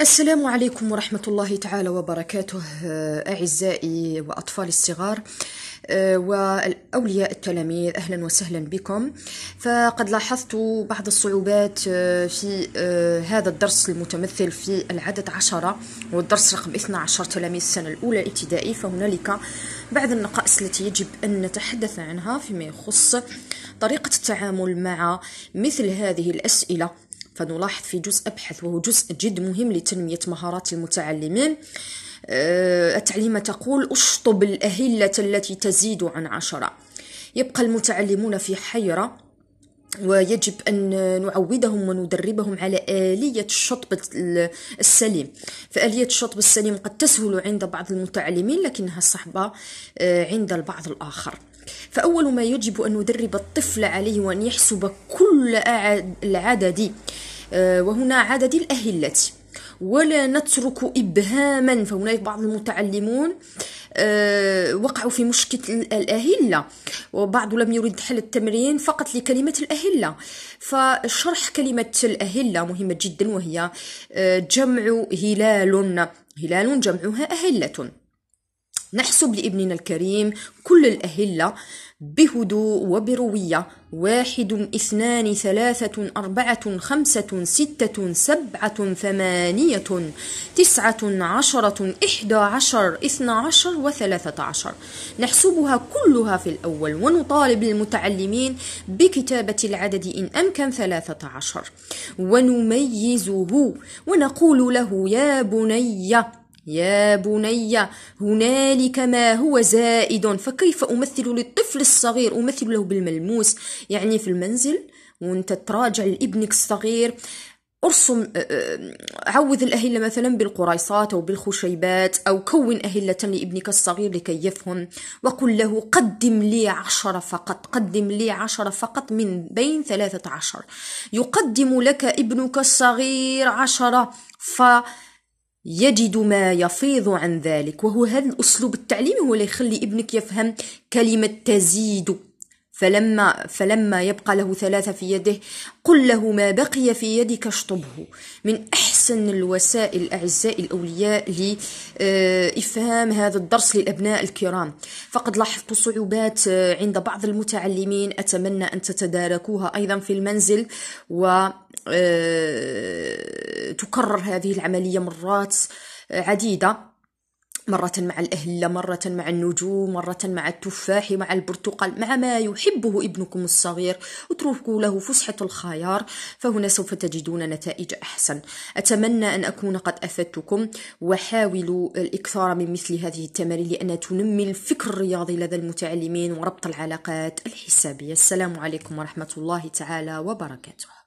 السلام عليكم ورحمة الله تعالى وبركاته أعزائي وأطفال الصغار آه، والأولياء التلاميذ أهلا وسهلا بكم فقد لاحظت بعض الصعوبات آه، في آه، هذا الدرس المتمثل في العدد عشرة والدرس رقم 12 تلاميذ السنة الأولى الابتدائي فهنالك بعض النقائص التي يجب أن نتحدث عنها فيما يخص طريقة التعامل مع مثل هذه الأسئلة فنلاحظ في جزء أبحث وهو جزء جد مهم لتنمية مهارات المتعلمين آه، التعليمة تقول أشطب الأهلة التي تزيد عن عشرة يبقى المتعلمون في حيرة ويجب أن نعودهم وندربهم على آلية الشطب السليم فآلية الشطب السليم قد تسهل عند بعض المتعلمين لكنها صعبة آه، عند البعض الآخر فأول ما يجب أن ندرب الطفل عليه وأن يحسب كل العدد آه، وهنا عدد الأهلة ولا نترك إبهاما فهناك بعض المتعلمون آه، وقعوا في مشكلة الأهلة وبعض لم يرد حل التمرين فقط لكلمة الأهلة فشرح كلمة الأهلة مهمة جدا وهي آه، جمع هلال هلال جمعها أهلة نحسب لابننا الكريم كل الأهلة بهدوء وبروية واحد اثنان ثلاثة أربعة خمسة ستة سبعة ثمانية تسعة عشرة إحدى عشر إثنى عشر وثلاثة عشر نحسبها كلها في الأول ونطالب المتعلمين بكتابة العدد إن أمكن ثلاثة عشر ونميزه ونقول له يا بني يا بني هنالك ما هو زائد فكيف أمثل للطفل الصغير أمثل له بالملموس يعني في المنزل وانت تراجع لابنك الصغير ارسم أه، أه، عوذ الأهلة مثلا بالقريصات أو بالخشيبات أو كون أهلة لابنك الصغير لكي يفهم وقل له قدم لي عشرة فقط قدم لي عشرة فقط من بين ثلاثة عشر يقدم لك ابنك الصغير عشرة ف يجد ما يفيض عن ذلك وهو هذا الأسلوب التعليمي هو اللي يخلي ابنك يفهم كلمة تزيد فلما فلما يبقى له ثلاثة في يده قل له ما بقي في يدك اشطبه من أحسن الوسائل أعزائي الأولياء لإفهام هذا الدرس للأبناء الكرام فقد لاحظت صعوبات عند بعض المتعلمين أتمنى أن تتداركوها أيضا في المنزل و آه، تكرر هذه العملية مرات آه، عديدة مرة مع الأهل مرة مع النجوم مرة مع التفاح مع البرتقال مع ما يحبه ابنكم الصغير اتركوا له فسحة الخيار فهنا سوف تجدون نتائج أحسن أتمنى أن أكون قد أفدتكم وحاولوا الإكثار من مثل هذه التمارين لأنها تنمي الفكر الرياضي لدى المتعلمين وربط العلاقات الحسابية السلام عليكم ورحمة الله تعالى وبركاته